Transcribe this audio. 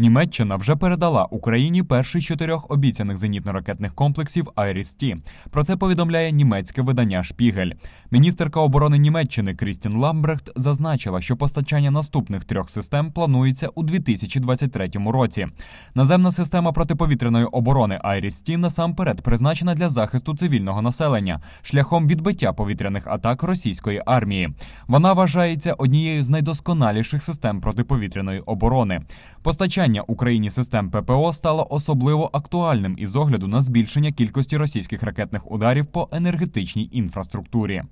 Німеччина вже передала Україні перший чотирьох обіцяних зенітно-ракетних комплексів «Айріс-Ті». Про це повідомляє німецьке видання Шпігель. Міністерка оборони Німеччини Крістін Ламбрехт зазначила, що постачання наступних трьох систем планується у 2023 році. Наземна система протиповітряної оборони «Айріс-Ті» насамперед призначена для захисту цивільного населення шляхом відбиття повітряних атак російської армії. Вона вважається однією з найдосконаліших систем протиповітряної оборони. Постачання Україні систем ППО стало особливо актуальним із огляду на збільшення кількості російських ракетних ударів по енергетичній інфраструктурі.